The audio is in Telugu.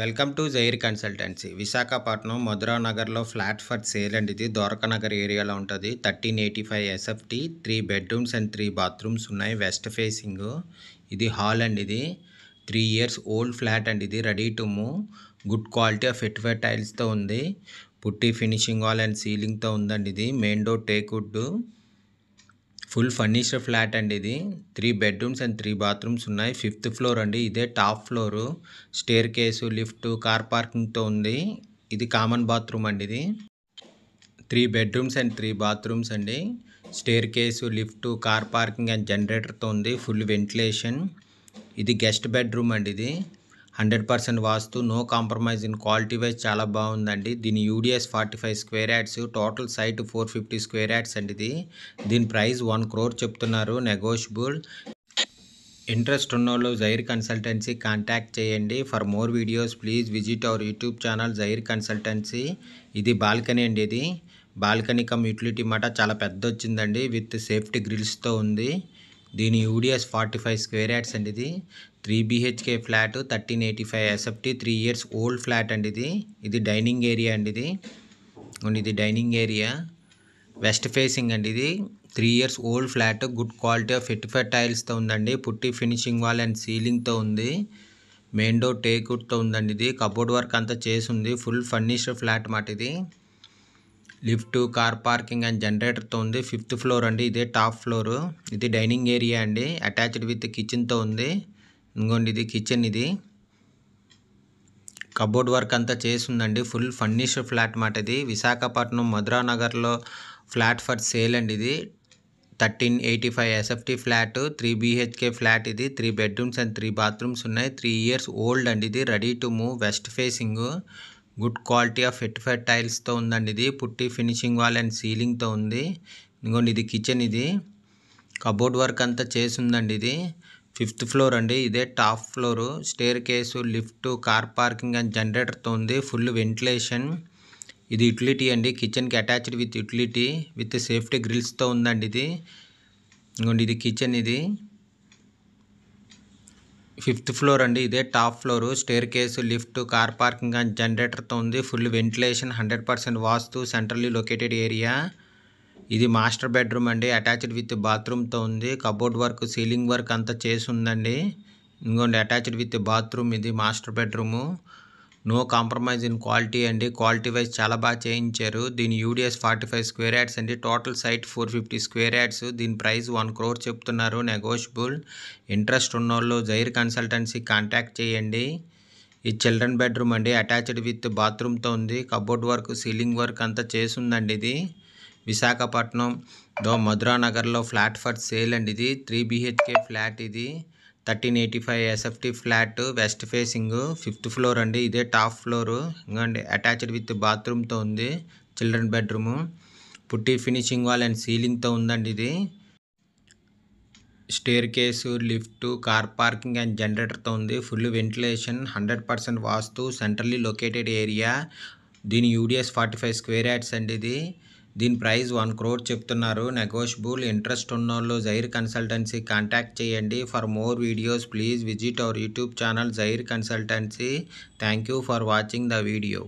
welcome to Zair consultancy Visakhapatnam Madhura నగర్లో ఫ్లాట్ ఫర్ సేల్ అండ్ ఇది నగర్ ఏరియాలో ఉంటుంది thirteen eighty five SFT three bedrooms and three bathrooms ఉన్నాయి వెస్ట్ ఫేసింగ్ ఇది హాల్ అండ్ ఇది three years old flat and ఇది ready to move good quality of ఫిట్వేర్ టైల్స్తో ఉంది పుట్టి ఫినిషింగ్ వాల్ అండ్ సీలింగ్తో ఉందండి ఇది main door teak wood full furniture flat అండి ఇది three bedrooms and three bathrooms ఉన్నాయి ఫిఫ్త్ ఫ్లోర్ అండి ఇదే top floor staircase lift car పార్కింగ్తో ఉంది ఇది కామన్ బాత్రూమ్ అండి ఇది three bedrooms and three bathrooms అండి staircase lift car parking and జనరేటర్తో ఉంది ఫుల్ వెంటిలేషన్ ఇది గెస్ట్ బెడ్రూమ్ అండి ఇది hundred percent vastu no compromise in quality wise చాలా బాగుందండి దీని UDS forty five square yards total site four fifty square yards అండి ఇది దీని ప్రైస్ వన్ క్రోర్ చెప్తున్నారు నెగోషియబుల్ ఇంట్రెస్ట్ ఉన్న వాళ్ళు జైర్ కన్సల్టెన్సీ కాంటాక్ట్ చేయండి for more videos please visit our YouTube channel Zair consultancy ఇది బాల్కనీ అండి ఇది బాల్కనీ కమ్ యూటిలిటీ మాట చాలా పెద్ద వచ్చిందండి విత్ సేఫ్టీ గ్రిల్స్తో ఉంది దీని UDS forty five square yards అండి ఇది three BHK flat thirteen eighty five SFT three years old flat అండి ఇది ఇది డైనింగ్ ఏరియా అండి ఇది ఇది డైనింగ్ ఏరియా వెస్ట్ ఫేసింగ్ అండి ఇది three years old flat good quality of vitrified టైల్స్తో ఉందండి పుట్టి ఫినిషింగ్ వాల్ అండ్ సీలింగ్తో ఉంది మెయిన్ డోర్ టేక్వుడ్తో ఉందండి ఇది కబోర్డ్ వర్క్ అంతా చేసి ఉంది ఫుల్ ఫర్నిష్డ్ ఫ్లాట్ మాట ఇది లిఫ్ట్ కార్ పార్కింగ్ అండ్ జనరేటర్తో ఉంది ఫిఫ్త్ ఫ్లోర్ అండి ఇదే టాప్ ఫ్లోర్ ఇది డైనింగ్ ఏరియా అండి అటాచ్డ్ విత్ కిచెన్తో ఉంది ఇంకోండి ఇది కిచెన్ ఇది కబోర్డ్ వర్క్ అంతా చేసిందండి ఫుల్ ఫర్నిష్డ్ ఫ్లాట్ మాట ఇది విశాఖపట్నం మధురా నగర్లో ఫ్లాట్ ఫర్ సేల్ అండి ఇది thirteen eighty five SFT flat three BHK flat ఇది three bedrooms and three bathrooms ఉన్నాయి త్రీ ఇయర్స్ ఓల్డ్ అండి ఇది ready to move west facing good quality of vitrified టైల్స్తో ఉందండి ఇది పుట్టి ఫినిషింగ్ వాల్ అండ్ సీలింగ్తో ఉంది ఇంకోండి ఇది కిచెన్ ఇది కబోర్డ్ వర్క్ అంతా ఉందండి ఇది ఫిఫ్త్ ఫ్లోర్ అండి ఇదే top floor staircase lift car parking and జనరేటర్తో ఉంది ఫుల్ వెంటిలేషన్ ఇది యుటిలిటీ అండి కిచెన్కి attached with utility with safety గ్రిల్స్తో ఉందండి ఇది ఇంకోండి ఇది కిచెన్ ఇది ఫిఫ్త్ ఫ్లోర్ అండి ఇదే top floor staircase lift car parking and జనరేటర్తో ఉంది full ventilation hundred percent vastu centrally located area ఇది మాస్టర్ బెడ్రూమ్ అండి అటాచ్డ్ విత్ బాత్రూమ్తో ఉంది కబోర్డ్ వర్క్ సీలింగ్ వర్క్ అంతా చేసి ఉందండి ఇంకోండి అటాచ్డ్ విత్ బాత్రూమ్ ఇది master bedroom no compromise in quality అండి క్వాలిటీ వైజ్ చాలా బాగా చేయించారు దీని UDS forty five square yards అండి total site four fifty square yards దీని ప్రైస్ వన్ క్రోర్ చెప్తున్నారు నెగోషియబుల్ ఇంట్రెస్ట్ ఉన్నోళ్ళు జైర్ కన్సల్టెన్సీ కాంటాక్ట్ చేయండి ఈ చిల్డ్రన్ బెడ్రూమ్ అండి అటాచ్డ్ విత్ బాత్రూమ్తో ఉంది కబోర్డ్ వర్క్ సీలింగ్ వర్క్ అంతా చేసిందండి ఇది విశాఖపట్నం దో మధురానగర్లో ఫ్లాట్ ఫర్ సేల్ అండి ఇది త్రీ బిహెచ్కే ఫ్లాట్ ఇది thirteen eighty five SFT flat west facing fifth floor అండి ఇదే టాప్ ఫ్లోరు ఇంకండి అటాచ్డ్ విత్ బాత్రూమ్తో ఉంది children bedroom putty finishing wall and సీలింగ్తో ఉందండి ఇది staircase lift car parking and జనరేటర్తో ఉంది full ventilation hundred percent vastu centrally located area దీని UDS forty five square yards అండి ఇది దీని ప్రైస్ వన్ క్రోర్ చెప్తున్నారు నెగోషియబుల్ ఇంట్రెస్ట్ ఉన్నోళ్ళు జైర్ కన్సల్టెన్సీ కాంటాక్ట్ చేయండి for more videos please visit our YouTube channel Zair consultancy thank you for watching the video